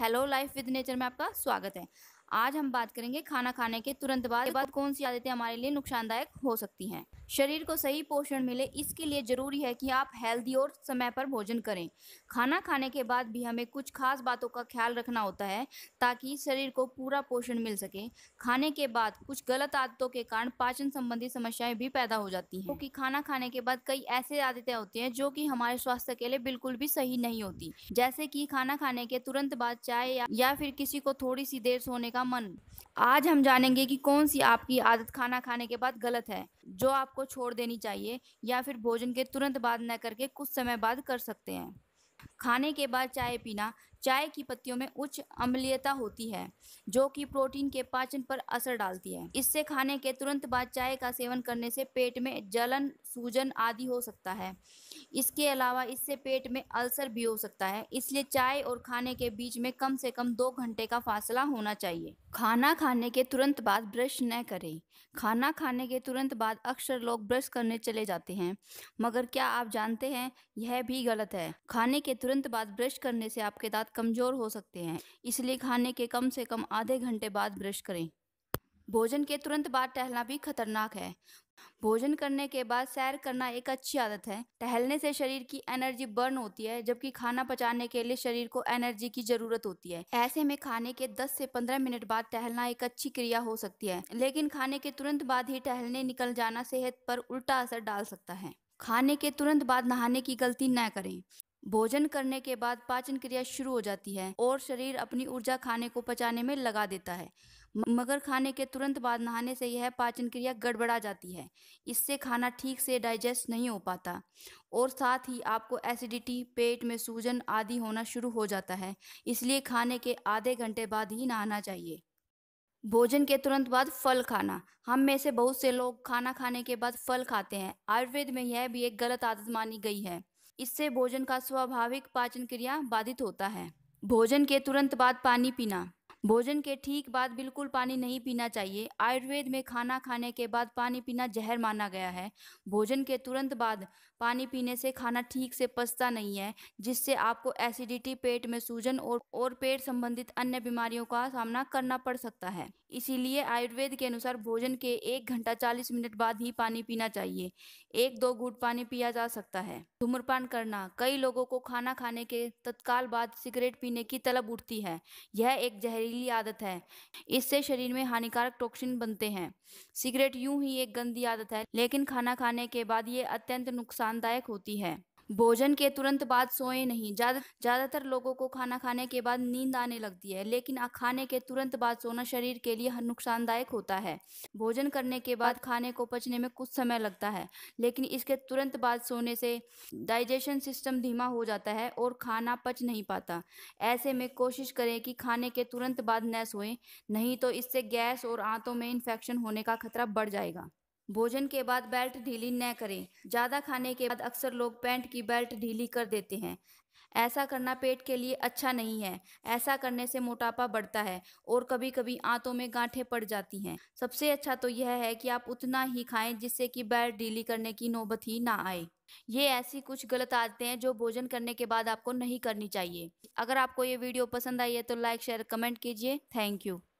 hello life with nature में आपका स्वागत है आज हम बात करेंगे खाना खाने के तुरंत बाद बाद कौन सी आदतें हमारे लिए नुकसानदायक हो सकती हैं शरीर को सही पोषण मिले इसके लिए ज़रूरी है कि आप हेल्दी और समय पर भोजन करें खाना खाने के बाद भी हमें कुछ खास बातों का ख्याल रखना होता है ताकि शरीर को पूरा पोषण मिल सके खाने के बाद कुछ गलत आदतों के कारण पाचन संबंधी समस्याएं भी पैदा हो जाती हैं क्योंकि तो खाना खाने के बाद कई ऐसे आदतें होती हैं जो कि हमारे स्वास्थ्य के लिए बिल्कुल भी सही नहीं होती जैसे कि खाना खाने के तुरंत बाद चाय या, या फिर किसी को थोड़ी सी देर सोने का मन आज हम जानेंगे कि कौन सी आपकी आदत खाना खाने के बाद गलत है जो आपको छोड़ देनी चाहिए या फिर भोजन के तुरंत बाद न करके कुछ समय बाद कर सकते हैं खाने के बाद चाय पीना चाय की पत्तियों में उच्च अम्लीयता होती है जो कि प्रोटीन के पाचन पर असर डालती है इससे खाने के तुरंत बाद चाय का सेवन करने से पेट में जलन सूजन आदि हो सकता है इसके अलावा इससे पेट में अल्सर भी हो सकता है इसलिए चाय और खाने के बीच में कम से कम दो घंटे का फासला होना चाहिए खाना खाने के तुरंत बाद ब्रश न करें खाना खाने के तुरंत बाद अक्सर लोग ब्रश करने चले जाते हैं मगर क्या आप जानते हैं यह भी गलत है खाने के तुरंत बाद ब्रश करने से आपके दांत कमजोर हो सकते हैं इसलिए खाने के कम से कम आधे घंटे बाद ब्रश करें भोजन के तुरंत बाद टहलना भी खतरनाक है भोजन करने के बाद सैर करना एक अच्छी आदत है टहलने से शरीर की एनर्जी बर्न होती है जबकि खाना पचाने के लिए शरीर को एनर्जी की जरूरत होती है ऐसे में खाने के 10 से 15 मिनट बाद टहलना एक अच्छी क्रिया हो सकती है लेकिन खाने के तुरंत बाद ही टहलने निकल जाना सेहत पर उल्टा असर डाल सकता है खाने के तुरंत बाद नहाने की गलती न करें भोजन करने के बाद पाचन क्रिया शुरू हो जाती है और शरीर अपनी ऊर्जा खाने को पचाने में लगा देता है मगर खाने के तुरंत बाद नहाने से यह पाचन क्रिया गड़बड़ा जाती है इससे खाना ठीक से डाइजेस्ट नहीं हो पाता और साथ ही आपको एसिडिटी पेट में सूजन आदि होना शुरू हो जाता है इसलिए खाने के आधे घंटे बाद ही नहाना चाहिए भोजन के तुरंत बाद फल खाना हम में से बहुत से लोग खाना खाने के बाद फल खाते हैं आयुर्वेद में यह भी एक गलत आदत मानी गई है इससे भोजन का स्वाभाविक पाचन क्रिया बाधित होता है भोजन के तुरंत बाद पानी पीना भोजन के ठीक बाद बिल्कुल पानी नहीं पीना चाहिए आयुर्वेद में खाना खाने के बाद पानी पीना जहर माना गया है भोजन के तुरंत बाद पानी पीने से खाना ठीक से पचता नहीं है जिससे आपको एसिडिटी पेट में सूजन और और पेट संबंधित अन्य बीमारियों का सामना करना पड़ सकता है इसीलिए आयुर्वेद के अनुसार भोजन के एक घंटा चालीस मिनट बाद ही पानी पीना चाहिए एक दो घूट पानी पिया जा सकता है धूम्रपान करना कई लोगों को खाना खाने के तत्काल बाद सिगरेट पीने की तलब उठती है यह एक जहरी जहरीली आदत है इससे शरीर में हानिकारक टॉक्सिन बनते हैं सिगरेट यूं ही एक गंदी आदत है लेकिन खाना खाने के बाद ये अत्यंत नुकसानदायक होती है भोजन के तुरंत बाद सोए नहीं ज़्यादा ज़्यादातर लोगों को खाना खाने के बाद नींद आने लगती है लेकिन खाने के तुरंत बाद सोना शरीर के लिए नुकसानदायक होता है भोजन करने के बाद खाने को पचने में कुछ समय लगता है लेकिन इसके तुरंत बाद सोने से डाइजेशन सिस्टम धीमा हो जाता है और खाना पच नहीं पाता ऐसे में कोशिश करें कि खाने के तुरंत बाद न सोएं नहीं तो इससे गैस और आंतों में इन्फेक्शन होने का खतरा बढ़ जाएगा भोजन के बाद बेल्ट ढीली न करें ज़्यादा खाने के बाद अक्सर लोग पैंट की बेल्ट ढीली कर देते हैं ऐसा करना पेट के लिए अच्छा नहीं है ऐसा करने से मोटापा बढ़ता है और कभी कभी आंतों में गांठें पड़ जाती हैं सबसे अच्छा तो यह है कि आप उतना ही खाएं जिससे कि बेल्ट ढीली करने की नौबत ही ना आए ये ऐसी कुछ गलत आदतें हैं जो भोजन करने के बाद आपको नहीं करनी चाहिए अगर आपको ये वीडियो पसंद आई है तो लाइक शेयर कमेंट कीजिए थैंक यू